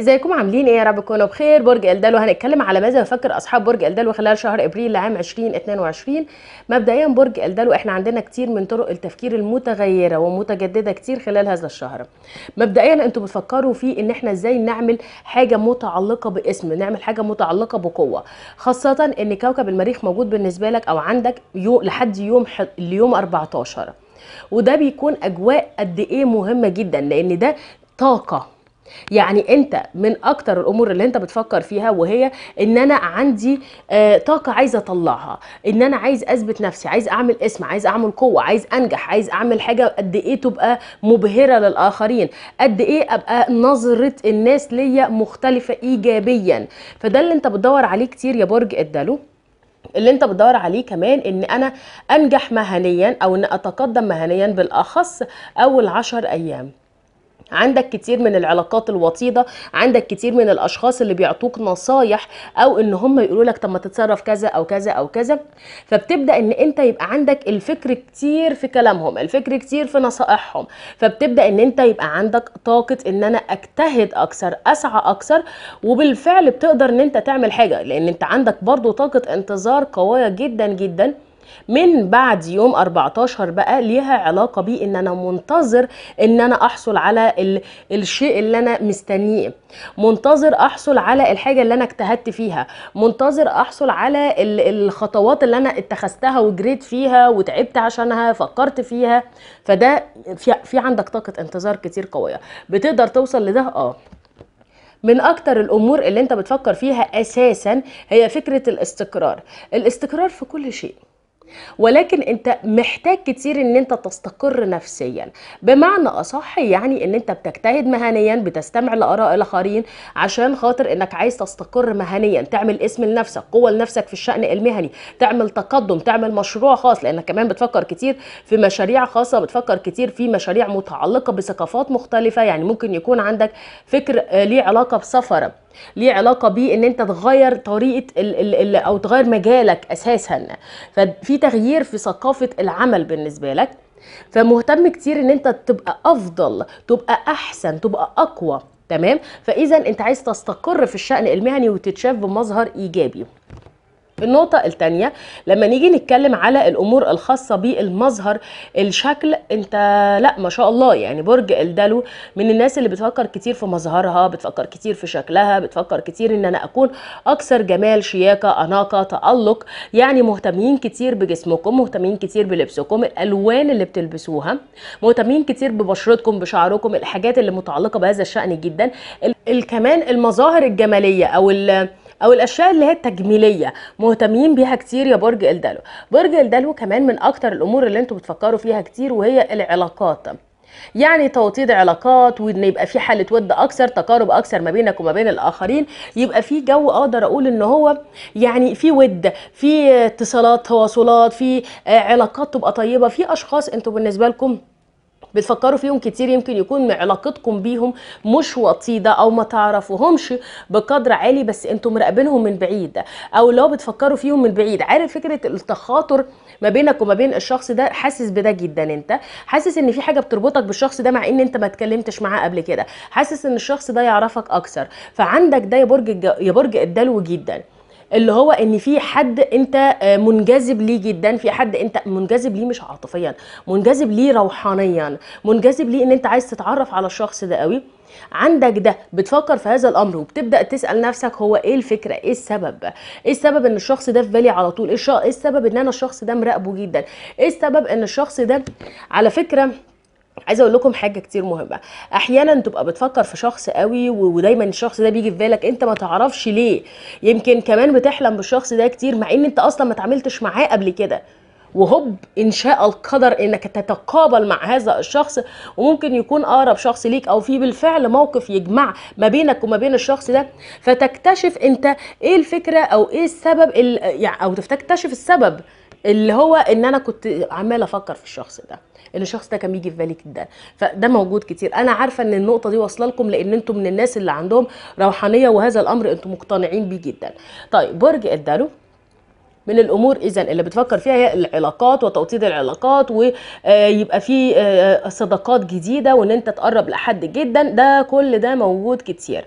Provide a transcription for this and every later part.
ازيكم عاملين ايه يا رب تكونوا بخير برج الدلو هنتكلم على ماذا يفكر اصحاب برج الدلو خلال شهر ابريل لعام 2022 مبدئيا برج الدلو احنا عندنا كتير من طرق التفكير المتغيره ومتجدده كتير خلال هذا الشهر مبدئيا انتوا بتفكروا في ان احنا ازاي نعمل حاجه متعلقه باسم نعمل حاجه متعلقه بقوه خاصه ان كوكب المريخ موجود بالنسبه لك او عندك يو لحد يوم اليوم 14 وده بيكون اجواء قد ايه مهمه جدا لان ده طاقه يعني انت من اكتر الامور اللي انت بتفكر فيها وهي ان انا عندي آه، طاقه عايزه اطلعها ان انا عايز اثبت نفسي عايز اعمل اسم عايز اعمل قوه عايز انجح عايز اعمل حاجه قد ايه تبقى مبهره للاخرين قد ايه ابقى نظره الناس ليا مختلفه ايجابيا فده اللي انت بتدور عليه كتير يا برج الدلو اللي انت بتدور عليه كمان ان انا انجح مهنيا او ان اتقدم مهنيا بالاخص اول عشر ايام عندك كتير من العلاقات الوطيدة عندك كتير من الأشخاص اللي بيعطوك نصايح أو إن هم يقولوا لك طب ما تتصرف كذا أو كذا أو كذا فبتبدأ إن أنت يبقى عندك الفكر كتير في كلامهم الفكر كتير في نصائحهم فبتبدأ إن أنت يبقى عندك طاقة إن أنا أجتهد أكثر أسعى أكثر وبالفعل بتقدر إن أنت تعمل حاجة لأن أنت عندك برضو طاقة انتظار قوية جدا جدا من بعد يوم 14 بقى ليها علاقه بيه ان انا منتظر ان انا احصل على ال... الشيء اللي انا مستنيه منتظر احصل على الحاجه اللي انا اجتهدت فيها منتظر احصل على ال... الخطوات اللي انا اتخذتها وجريت فيها وتعبت عشانها فكرت فيها فده في, في عندك طاقه انتظار كتير قويه بتقدر توصل لده اه من اكتر الامور اللي انت بتفكر فيها اساسا هي فكره الاستقرار الاستقرار في كل شيء ولكن انت محتاج كتير ان انت تستقر نفسيا بمعنى اصح يعني ان انت بتجتهد مهنيا بتستمع لاراء الاخرين عشان خاطر انك عايز تستقر مهنيا تعمل اسم لنفسك قوه لنفسك في الشان المهني تعمل تقدم تعمل مشروع خاص لانك كمان بتفكر كتير في مشاريع خاصه بتفكر كتير في مشاريع متعلقه بثقافات مختلفه يعني ممكن يكون عندك فكر آه، ليه علاقه بسفر ليه علاقه بيه ان انت تغير طريقه الـ الـ او تغير مجالك اساسا ففي تغيير في ثقافه العمل بالنسبه لك فمهتم كتير ان انت تبقى افضل تبقى احسن تبقى اقوى تمام فاذا انت عايز تستقر في الشان المهني وتتشاف بمظهر ايجابي النقطة الثانية لما نيجي نتكلم على الأمور الخاصة بالمظهر الشكل أنت لا ما شاء الله يعني برج الدلو من الناس اللي بتفكر كتير في مظهرها بتفكر كتير في شكلها بتفكر كتير إن أنا أكون أكثر جمال شياكة أناقة تألق يعني مهتمين كتير بجسمكم مهتمين كتير بلبسكم الألوان اللي بتلبسوها مهتمين كتير ببشرتكم بشعركم الحاجات اللي متعلقة بهذا الشأن جدا ال كمان المظاهر الجمالية أو ال او الاشياء اللي هي التجميليه مهتمين بيها كتير يا برج الدلو برج الدلو كمان من اكتر الامور اللي انتوا بتفكروا فيها كتير وهي العلاقات يعني توطيد علاقات وان يبقى في حاله ود اكثر تقارب اكثر ما بينك وما بين الاخرين يبقى في جو اقدر اقول ان هو يعني في ود في اتصالات تواصلات في علاقات تبقى طيبه في اشخاص انتوا بالنسبه لكم بتفكروا فيهم كتير يمكن يكون علاقتكم بيهم مش وطيده او ما تعرفوهمش بقدر عالي بس انتم مراقبينهم من بعيد او لو بتفكروا فيهم من بعيد عارف فكره التخاطر ما بينك وما بين الشخص ده حاسس بده جدا انت حاسس ان في حاجه بتربطك بالشخص ده مع ان انت ما اتكلمتش معاه قبل كده حاسس ان الشخص ده يعرفك اكثر فعندك ده يا برج يا برج الدلو جدا اللي هو ان في حد انت آه، منجذب ليه جدا في حد انت منجذب ليه مش عاطفيا منجذب ليه روحانيا منجذب ليه ان انت عايز تتعرف على الشخص ده قوي عندك ده بتفكر في هذا الامر وبتبدا تسال نفسك هو ايه الفكره ايه السبب ايه السبب ان الشخص ده في بالي على طول ايه, إيه السبب ان انا الشخص ده مراقبه جدا ايه السبب ان الشخص ده على فكره عايزه اقول لكم حاجه كتير مهمه احيانا تبقى بتفكر في شخص قوي ودايما الشخص ده بيجي في بالك انت ما تعرفش ليه يمكن كمان بتحلم بالشخص ده كتير مع ان انت اصلا ما تعاملتش معاه قبل كده وهب ان شاء القدر انك تتقابل مع هذا الشخص وممكن يكون اقرب شخص ليك او في بالفعل موقف يجمع ما بينك وما بين الشخص ده فتكتشف انت ايه الفكره او ايه السبب يعني، او تكتشف السبب اللي هو ان انا كنت عماله افكر في الشخص ده ان الشخص ده كان بيجي في بالي كده فده موجود كتير انا عارفه ان النقطه دي واصله لكم لان انتم من الناس اللي عندهم روحانيه وهذا الامر انتم مقتنعين بيه جدا طيب برج الدلو من الامور اذا اللي بتفكر فيها هي العلاقات وتوطيد العلاقات ويبقى في آه، صداقات جديده وان انت تقرب لحد جدا ده كل ده موجود كتير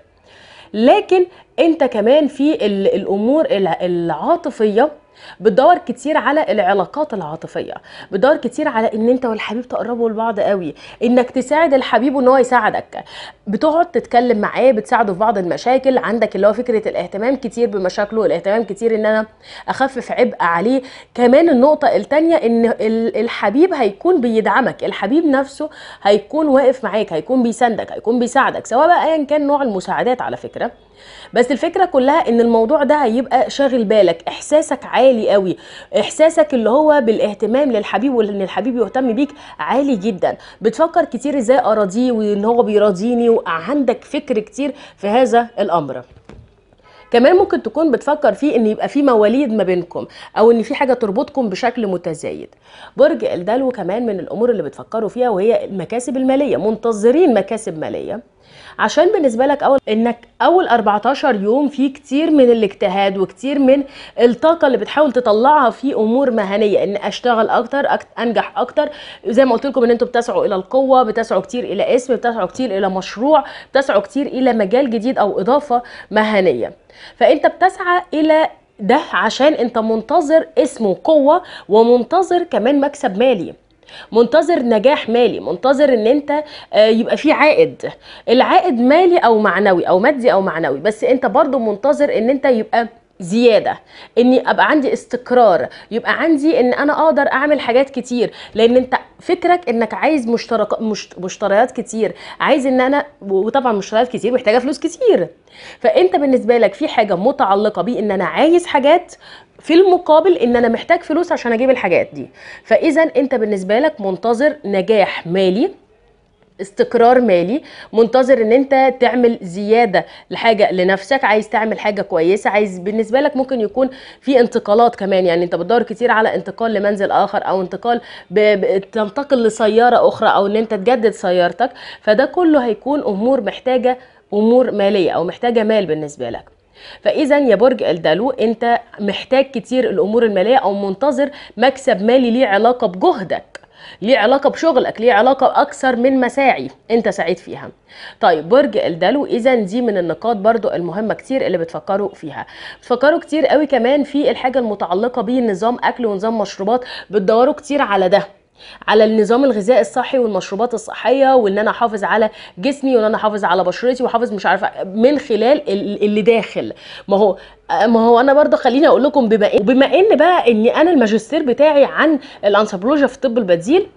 لكن انت كمان في الامور العاطفيه بتدور كتير على العلاقات العاطفيه بتدور كتير على ان انت والحبيب تقربوا لبعض قوي انك تساعد الحبيب وان هو يساعدك بتقعد تتكلم معاه بتساعده في بعض المشاكل عندك اللي هو فكره الاهتمام كتير بمشاكله الاهتمام كتير ان انا اخفف عبء عليه كمان النقطه الثانيه ان الحبيب هيكون بيدعمك الحبيب نفسه هيكون واقف معاك هيكون بيساندك هيكون بيساعدك سواء بقى ايا كان نوع المساعدات على فكره بس الفكره كلها ان الموضوع ده هيبقى شاغل بالك احساسك عالي قوي احساسك اللي هو بالاهتمام للحبيب وان الحبيب يهتم بيك عالي جدا بتفكر كتير ازاي اراضيه وان هو بيراضيني وعندك فكر كتير في هذا الامر كمان ممكن تكون بتفكر فيه ان يبقى في مواليد ما بينكم او ان في حاجه تربطكم بشكل متزايد برج الدلو كمان من الامور اللي بتفكروا فيها وهي المكاسب الماليه منتظرين مكاسب ماليه عشان بالنسبه لك اول انك اول 14 يوم في كتير من الاجتهاد وكتير من الطاقه اللي بتحاول تطلعها في امور مهنيه ان اشتغل اكتر انجح اكتر زي ما قلت لكم ان انتم بتسعوا الى القوه بتسعوا كتير الى اسم بتسعوا كتير الى مشروع بتسعوا كتير الى مجال جديد او اضافه مهنيه فانت بتسعى الى ده عشان انت منتظر اسمه قوه ومنتظر كمان مكسب مالي منتظر نجاح مالي منتظر ان انت آه، يبقى في عائد العائد مالي او معنوي او مادي او معنوي بس انت برضو منتظر ان انت يبقى زياده اني ابقى عندي استقرار يبقى عندي ان انا اقدر اعمل حاجات كتير لان انت فكرك انك عايز مشترك مشتريات كتير عايز ان انا وطبعا مشتريات كتير محتاجه فلوس كتير فانت بالنسبه لك في حاجه متعلقه بي ان انا عايز حاجات في المقابل ان انا محتاج فلوس عشان اجيب الحاجات دي فاذا انت بالنسبه لك منتظر نجاح مالي استقرار مالي منتظر ان انت تعمل زياده لحاجه لنفسك عايز تعمل حاجه كويسه عايز بالنسبه لك ممكن يكون في انتقالات كمان يعني انت بتدور كتير على انتقال لمنزل اخر او انتقال تنتقل لسياره اخرى او ان انت تجدد سيارتك فده كله هيكون امور محتاجه امور ماليه او محتاجه مال بالنسبه لك فاذا يا برج الدلو انت محتاج كتير الامور الماليه او منتظر مكسب مالي ليه علاقه بجهدك ليه علاقه بشغلك ليه علاقه اكثر من مساعي انت سعيد فيها طيب برج الدلو اذا دي من النقاط برضو المهمه كتير اللي بتفكروا فيها بتفكروا كتير قوي كمان في الحاجه المتعلقه بيه نظام اكل ونظام مشروبات بتدوروا كتير على ده على النظام الغذائي الصحي والمشروبات الصحيه وان انا احافظ على جسمي وان انا احافظ على بشرتي واحافظ مش عارفه من خلال اللي داخل ما هو ما هو انا برضه خليني اقول لكم بما ان بما ان بقى ان انا الماجستير بتاعي عن الانثروبولوجيا في الطب البديل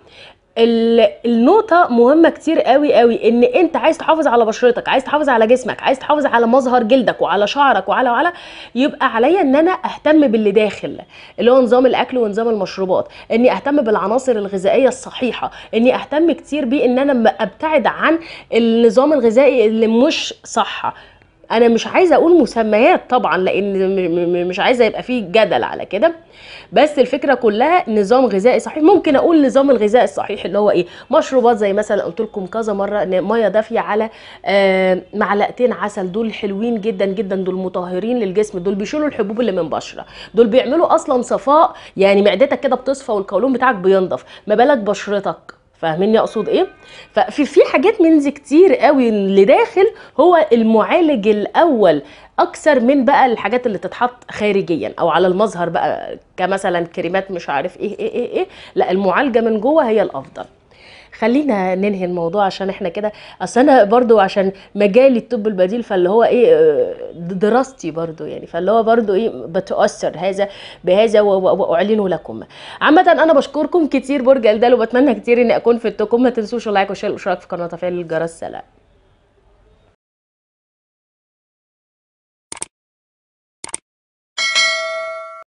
النقطة مهمة كتير قوي قوي ان انت عايز تحافظ على بشرتك عايز تحافظ على جسمك عايز تحافظ على مظهر جلدك وعلى شعرك وعلى وعلى يبقى عليا ان انا اهتم باللي داخل اللي هو نظام الاكل ونظام المشروبات اني اهتم بالعناصر الغذائية الصحيحة اني اهتم كتير بان انا ابتعد عن النظام الغذائي اللي مش صحة انا مش عايزه اقول مسميات طبعا لان مش عايزه يبقى فيه جدل على كده بس الفكره كلها نظام غذائي صحيح ممكن اقول نظام الغذاء الصحيح اللي هو ايه مشروبات زي مثلا قلت لكم كذا مره ميه دافيه على آه معلقتين عسل دول حلوين جدا جدا دول مطهرين للجسم دول بيشيلوا الحبوب اللي من بشره دول بيعملوا اصلا صفاء يعني معدتك كده بتصفى والقولون بتاعك بينضف ما بالك بشرتك فاهميني اقصد ايه ففي في حاجات من دي كتير قوي اللي داخل هو المعالج الاول اكثر من بقى الحاجات اللي تتحط خارجيا او على المظهر بقى كمثلا كريمات مش عارف ايه ايه ايه, إيه. لا المعالجه من جوه هي الافضل خلينا ننهي الموضوع عشان احنا كده اصل انا برضو عشان مجالي الطب البديل فاللي هو ايه آه، دراستي برضو يعني فاللي هو برضو ايه بتاثر هذا بهذا واعلنه لكم عامه انا بشكركم كتير برج الدال وبتمنى كتير اني اكون فدتكم ما تنسوش اللايك والشير في قناه تفعيل الجرس سلام